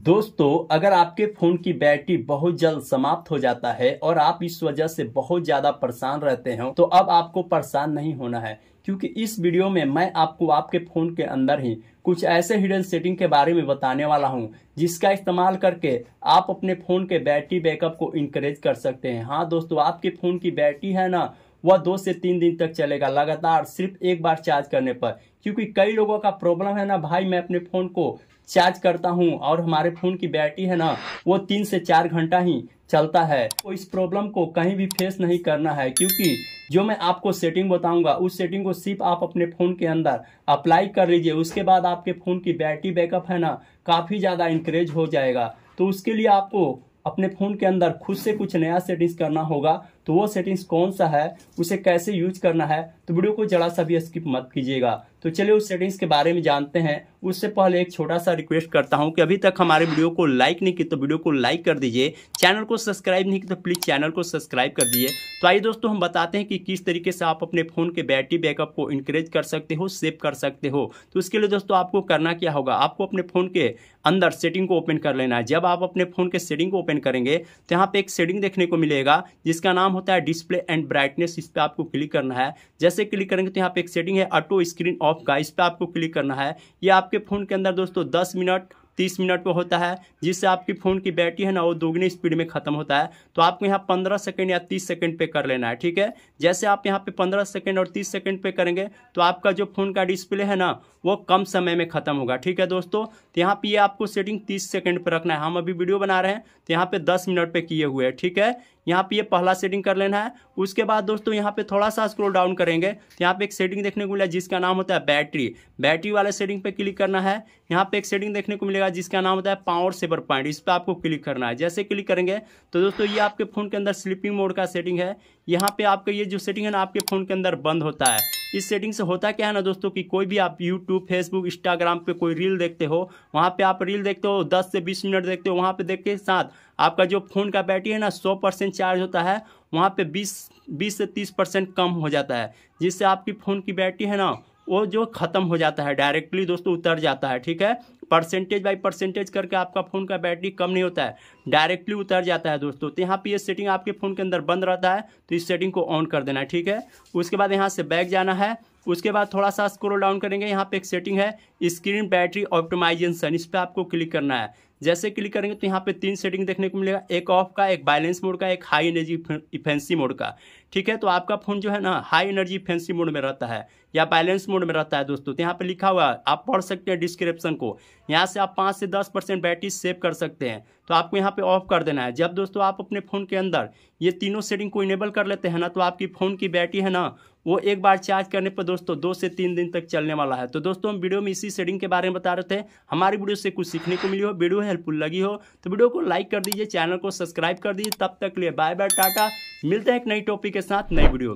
दोस्तों अगर आपके फोन की बैटरी बहुत जल्द समाप्त हो जाता है और आप इस वजह से बहुत ज्यादा परेशान रहते हो तो अब आपको परेशान नहीं होना है क्योंकि इस वीडियो में मैं आपको आपके फोन के अंदर ही कुछ ऐसे हिडन सेटिंग के बारे में बताने वाला हूँ जिसका इस्तेमाल करके आप अपने फोन के बैटरी बैकअप को इंकरेज कर सकते हैं हाँ दोस्तों आपके फोन की बैटरी है ना वह दो से तीन दिन तक चलेगा लगातार सिर्फ एक बार चार्ज करने पर क्योंकि कई लोगों का प्रॉब्लम है ना भाई मैं अपने फ़ोन को चार्ज करता हूँ और हमारे फ़ोन की बैटरी है ना वो तीन से चार घंटा ही चलता है तो इस प्रॉब्लम को कहीं भी फेस नहीं करना है क्योंकि जो मैं आपको सेटिंग बताऊंगा उस सेटिंग को सिर्फ आप अपने फ़ोन के अंदर अप्लाई कर लीजिए उसके बाद आपके फ़ोन की बैटरी बैकअप है ना काफ़ी ज़्यादा इंक्रेज हो जाएगा तो उसके लिए आपको अपने फ़ोन के अंदर खुद से कुछ नया सेटिंग्स करना होगा तो वो सेटिंग्स कौन सा है उसे कैसे यूज करना है तो वीडियो को जरा सा भी स्किप मत कीजिएगा तो चलिए उस सेटिंग्स के बारे में जानते हैं उससे पहले एक छोटा सा रिक्वेस्ट करता हूं कि अभी तक हमारे वीडियो को लाइक नहीं की तो वीडियो को लाइक कर दीजिए चैनल को सब्सक्राइब नहीं की तो प्लीज़ चैनल को सब्सक्राइब कर दीजिए तो आइए दोस्तों हम बताते हैं कि किस तरीके से आप अपने फ़ोन के बैटरी बैकअप को इंक्रेज कर सकते हो सेव कर सकते हो तो उसके लिए दोस्तों आपको करना क्या होगा आपको अपने फ़ोन के अंदर सेटिंग को ओपन कर लेना है जब आप अपने फ़ोन के सेटिंग को ओपन करेंगे तो यहाँ पर एक सेटिंग देखने को मिलेगा जिसका नाम होता है डिस्प्ले एंड ब्राइटनेस इस पर आपको क्लिक करना है जैसे क्लिक करेंगे तो यहाँ पर एक सेटिंग है ऑटो स्क्रीन ऑफ ऑफ का इस पर आपको क्लिक करना है ये आपके फ़ोन के अंदर दोस्तों दस मिनट तीस मिनट पर होता है जिससे आपकी फ़ोन की बैटरी है ना वो दोगुनी स्पीड में ख़त्म होता है तो आपको यहाँ पंद्रह सेकंड या तीस सेकंड पे कर लेना है ठीक है जैसे आप यहाँ पे पंद्रह सेकंड और तीस सेकंड पे करेंगे तो आपका जो फ़ोन का डिस्प्ले है ना वो कम समय में ख़त्म होगा ठीक है दोस्तों तो यहाँ पर ये आपको सेटिंग तीस सेकेंड पर रखना है हम अभी वीडियो बना रहे हैं तो यहाँ पर दस मिनट पर किए हुए हैं ठीक है यहाँ पे ये पहला सेटिंग कर लेना है उसके बाद दोस्तों यहाँ पे थोड़ा सा स्क्रोल डाउन करेंगे तो यहाँ पे एक सेटिंग देखने को मिला जिसका नाम होता है बैटरी बैटरी वाले सेटिंग पे क्लिक करना है यहाँ पे एक सेटिंग देखने को मिलेगा जिसका नाम होता है पावर सेवर पॉइंट इस पर आपको क्लिक करना है जैसे क्लिक करेंगे तो दोस्तों ये आपके फ़ोन के अंदर स्लीपिंग मोड का सेटिंग है यहाँ पे आपका ये जो सेटिंग है ना आपके फ़ोन के अंदर बंद होता है इस सेटिंग से होता क्या है ना दोस्तों कि कोई भी आप यूट्यूब फेसबुक इंस्टाग्राम पे कोई रील देखते हो वहाँ पे आप रील देखते हो दस से बीस मिनट देखते हो वहाँ पे देख के साथ आपका जो फ़ोन का बैटरी है ना सौ परसेंट चार्ज होता है वहाँ पे बीस बीस से तीस परसेंट कम हो जाता है जिससे आपकी फ़ोन की बैटरी है ना वो जो ख़त्म हो जाता है डायरेक्टली दोस्तों उतर जाता है ठीक है परसेंटेज बाई परसेंटेज करके आपका फ़ोन का बैटरी कम नहीं होता है डायरेक्टली उतर जाता है दोस्तों तो यहाँ पे ये सेटिंग आपके फ़ोन के अंदर बंद रहता है तो इस सेटिंग को ऑन कर देना है ठीक है उसके बाद यहाँ से बैक जाना है उसके बाद थोड़ा सा स्क्रोल डाउन करेंगे यहाँ पे एक सेटिंग है स्क्रीन बैटरी ऑप्टिमाइजेशन इस पर आपको क्लिक करना है जैसे क्लिक करेंगे तो यहाँ पे तीन सेटिंग देखने को मिलेगा एक ऑफ का एक बैलेंस मोड का एक हाई एनर्जी इफेंसी मोड का ठीक है तो आपका फ़ोन जो है ना हाई एनर्जी इफेंसी मोड में रहता है या बैलेंस मोड में रहता है दोस्तों तो यहाँ पे लिखा हुआ है आप पढ़ सकते हैं डिस्क्रिप्शन को यहाँ से आप पाँच से दस परसेंट बैटरी सेव कर सकते हैं तो आपको यहाँ पे ऑफ कर देना है जब दोस्तों आप अपने फ़ोन के अंदर ये तीनों सेटिंग को इनेबल कर लेते हैं ना तो आपकी फ़ोन की बैटरी है ना वो एक बार चार्ज करने पर दोस्तों दो से तीन दिन तक चलने वाला है तो दोस्तों हम वीडियो में इसी सेटिंग के बारे में बता रहे थे हमारी वीडियो से कुछ सीखने को मिली हो वीडियो है हेल्पफुल लगी हो तो वीडियो को लाइक कर दीजिए चैनल को सब्सक्राइब कर दीजिए तब तक लिए बाय बाय टाटा मिलते हैं एक नई टॉपिक के साथ नई वीडियो